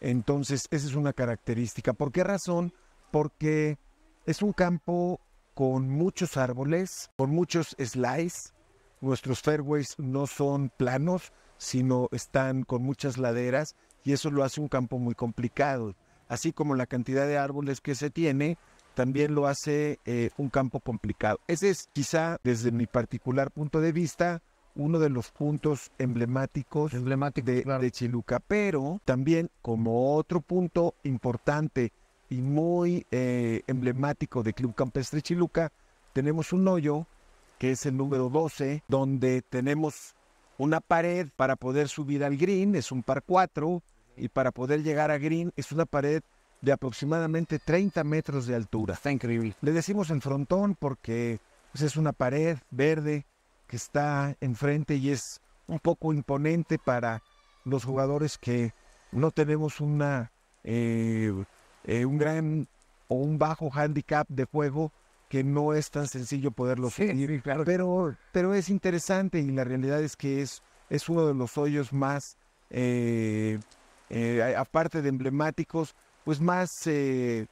Entonces, esa es una característica. ¿Por qué razón? Porque es un campo con muchos árboles, con muchos slides, Nuestros fairways no son planos, sino están con muchas laderas y eso lo hace un campo muy complicado. Así como la cantidad de árboles que se tiene, también lo hace eh, un campo complicado. Ese es quizá desde mi particular punto de vista uno de los puntos emblemáticos de, Chiluca, pero también como otro punto importante y muy eh, emblemático de Club Campestre Chiluca, tenemos un hoyo que es el número 12, donde tenemos una pared para poder subir al green, es un par 4, y para poder llegar al green es una pared de aproximadamente 30 metros de altura. Está increíble. Le decimos en frontón porque pues, es una pared verde que está enfrente y es un poco imponente para los jugadores que no tenemos una eh, eh, un gran o un bajo handicap de juego que no es tan sencillo poderlo seguir, pero, pero es interesante y la realidad es que es, es uno de los hoyos más, eh, aparte de emblemáticos, pues más de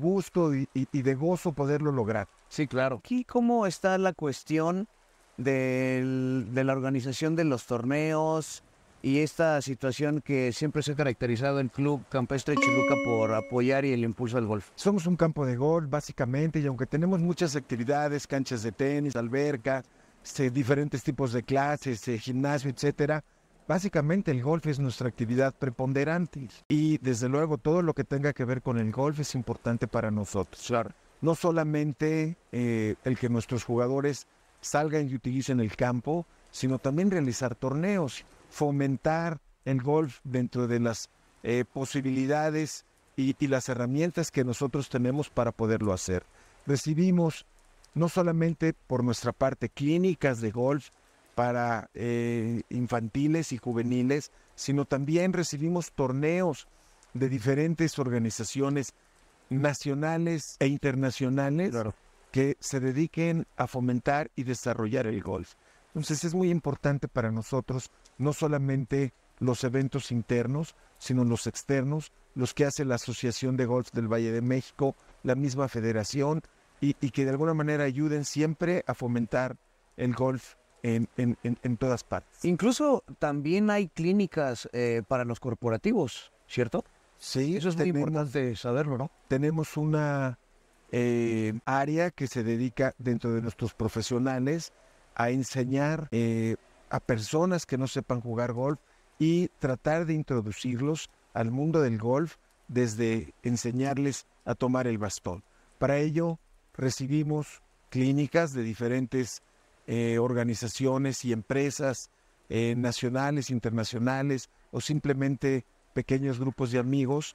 gusto y, y de gozo poderlo lograr. Sí, claro. ¿Y cómo está la cuestión de la organización de los torneos y esta situación que siempre se ha caracterizado el Club Campestre Chiluca por apoyar y el impulso del golf. Somos un campo de golf básicamente y aunque tenemos muchas actividades, canchas de tenis, alberca, este, diferentes tipos de clases, eh, gimnasio, etcétera, Básicamente el golf es nuestra actividad preponderante y desde luego todo lo que tenga que ver con el golf es importante para nosotros. Claro. No solamente eh, el que nuestros jugadores salgan y utilicen el campo, sino también realizar torneos, fomentar el golf dentro de las eh, posibilidades y, las herramientas que nosotros tenemos para poderlo hacer. Recibimos no solamente por nuestra parte clínicas de golf para eh, infantiles y juveniles, sino también recibimos torneos de diferentes organizaciones nacionales e internacionales que se dediquen a fomentar y desarrollar el golf. Entonces es muy importante para nosotros no solamente los eventos internos, sino los externos, los que hace la Asociación de Golf del Valle de México, la misma federación, y, y que de alguna manera ayuden siempre a fomentar el golf en, en, todas partes. Incluso también hay clínicas eh, para los corporativos, ¿cierto? Sí, eso es muy importante saberlo, ¿no? Tenemos una eh, área que se dedica dentro de nuestros profesionales a enseñar eh, a personas que no sepan jugar golf y tratar de introducirlos al mundo del golf desde enseñarles a tomar el bastón. Para ello recibimos clínicas de diferentes eh, organizaciones y empresas nacionales, internacionales o simplemente pequeños grupos de amigos